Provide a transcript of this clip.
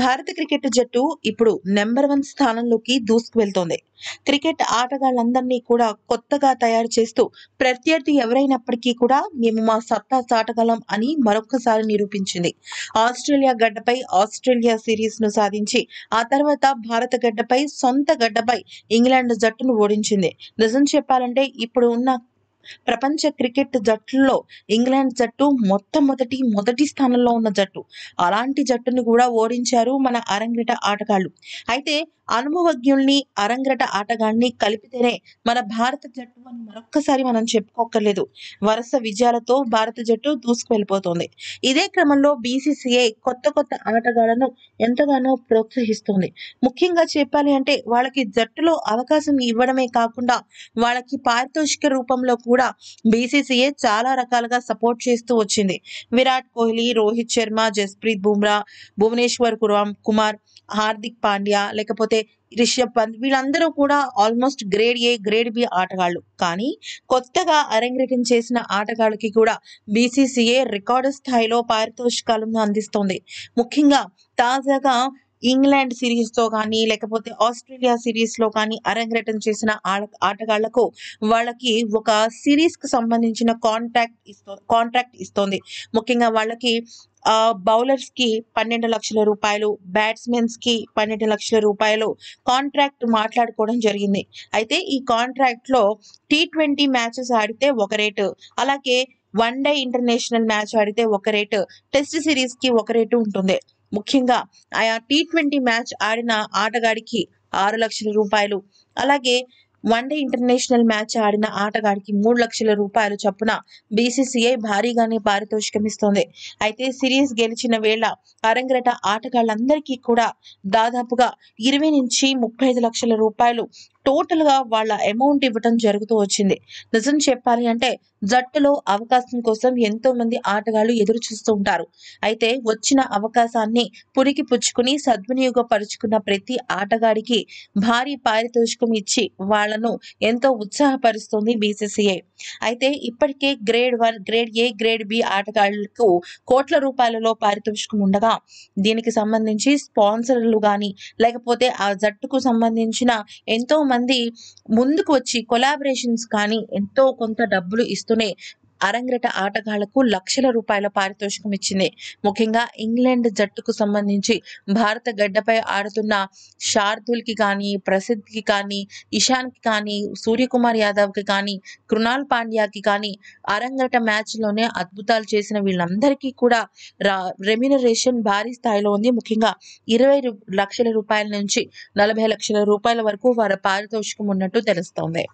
భారత క్రికెట్ జట్టు ఇప్పుడు నెంబర్ వన్ స్థానంలోకి దూసుకువెళ్తోంది క్రికెట్ ఆటగాళ్ళందరినీ కూడా కొత్తగా తయారు చేస్తూ ప్రత్యర్థి ఎవరైనప్పటికీ కూడా మేము మా సత్తా చాటగలం అని మరొకసారి నిరూపించింది ఆస్ట్రేలియా గడ్డపై ఆస్ట్రేలియా సిరీస్ ను సాధించి ఆ తర్వాత భారత గడ్డపై సొంత గడ్డపై ఇంగ్లాండ్ జట్టును ఓడించింది నిజం చెప్పాలంటే ఇప్పుడు ఉన్న ప్రపంచ క్రికెట్ జట్టులో ఇంగ్లాండ్ జట్టు మొట్టమొదటి మొదటి స్థానంలో ఉన్న జట్టు అలాంటి జట్టును కూడా ఓడించారు మన అరంగేట ఆటగాళ్ళు అయితే అనుభవజ్ఞుల్ని అరంగ్రట ఆటగాన్ని కలిపితేనే మన భారత జట్టు అని మరొక్కసారి మనం చెప్పుకోకర్లేదు వరుస విజయాలతో భారత జట్టు దూసుకువెళ్ళిపోతుంది ఇదే క్రమంలో బీసీసీఐ కొత్త కొత్త ఆటగాళ్లను ఎంతగానో ప్రోత్సహిస్తుంది ముఖ్యంగా చెప్పాలి అంటే వాళ్ళకి జట్టులో అవకాశం ఇవ్వడమే కాకుండా వాళ్ళకి పారితోషిక రూపంలో కూడా బీసీసీఏ చాలా రకాలుగా సపోర్ట్ చేస్తూ వచ్చింది విరాట్ కోహ్లీ రోహిత్ శర్మ జస్ప్రీత్ బుమ్రా భువనేశ్వర్ కుమార్ హార్దిక్ పాండ్యా లేకపోతే రిషబ్ పంత్ వీళ్ళందరూ కూడా almost grade A grade B ఆటగాళ్ళు కానీ కొత్తగా అరంగేటం చేసిన ఆటగాళ్ళకి కూడా బీసీసీఏ రికార్డు స్థాయిలో పారితోషికాలను అందిస్తోంది ముఖ్యంగా తాజాగా ఇంగ్లాండ్ సిరీస్ తో కానీ లేకపోతే ఆస్ట్రేలియా సిరీస్ లో కానీ అరంగేటం చేసిన ఆటగాళ్లకు వాళ్ళకి ఒక సిరీస్ కు సంబంధించిన కాంట్రాక్ట్ ఇస్తు కాంట్రాక్ట్ ఇస్తుంది ముఖ్యంగా వాళ్ళకి బౌలర్స్ కి పన్నెండు లక్షల రూపాయలు బ్యాట్స్మెన్స్ కి పన్నెండు లక్షల రూపాయలు కాంట్రాక్ట్ మాట్లాడుకోవడం జరిగింది అయితే ఈ కాంట్రాక్ట్ లో టీ ట్వంటీ మ్యాచెస్ ఆడితే ఒక రేటు అలాగే వన్ డే ఇంటర్నేషనల్ మ్యాచ్ ఆడితే ఒక రేటు టెస్ట్ సిరీస్ కి ఒక రేటు ఉంటుంది ముఖ్యంగా ఆయా టీ ట్వంటీ మ్యాచ్ ఆడిన ఆటగాడికి ఆరు లక్షల రూపాయలు అలాగే వన్డే ఇంటర్నేషనల్ మ్యాచ్ ఆడిన ఆటగాడికి మూడు లక్షల రూపాయలు చొప్పున బీసీసీఐ భారీగానే ఇస్తోంది అయితే సిరీస్ గెలిచిన వేళ అరంగరట ఆటగాళ్లందరికీ కూడా దాదాపుగా ఇరవై నుంచి ముప్పై ఐదు లక్షల రూపాయలు టోటల్గా వాళ్ళ అమౌంట్ ఇవ్వటం జరుగుతూ వచ్చింది నిజం చెప్పాలి అంటే జట్టులో అవకాశం కోసం ఎంతో మంది ఆటగాళ్లు ఎదురు చూస్తూ ఉంటారు అయితే వచ్చిన అవకాశాన్ని పురికి పుచ్చుకుని సద్వినియోగపరుచుకున్న ప్రతి ఆటగాడికి భారీ పారితోషికం ఇచ్చి వాళ్లను ఎంతో ఉత్సాహపరుస్తుంది బీసీసీఐ అయితే ఇప్పటికే grade one grade A grade B ఆటగాళ్లకు కోట్ల రూపాయలలో పారితోషికం ఉండగా దీనికి సంబంధించి స్పాన్సర్లు కానీ లేకపోతే ఆ జట్టుకు సంబంధించిన ఎంతో మంది ముందుకు వచ్చి కొలాబరేషన్స్ కానీ ఎంతో కొంత డబ్బులు ఇస్తూనే అరంగరట ఆటగాళ్లకు లక్షల రూపాయల పారితోషికం ఇచ్చింది ముఖ్యంగా ఇంగ్లాండ్ జట్టుకు సంబంధించి భారత గడ్డపై ఆడుతున్న కి కానీ ప్రసిద్ధికి కానీ ఇషాన్ కి కానీ సూర్యకుమార్ కి కానీ కృణాల్ పాండ్యాకి కానీ అరంగరట లోనే అద్భుతాలు చేసిన వీళ్ళందరికీ కూడా రెమ్యునరేషన్ భారీ స్థాయిలో ఉంది ముఖ్యంగా ఇరవై లక్షల రూపాయల నుంచి నలభై లక్షల రూపాయల వరకు వారి పారితోషికం ఉన్నట్టు తెలుస్తోంది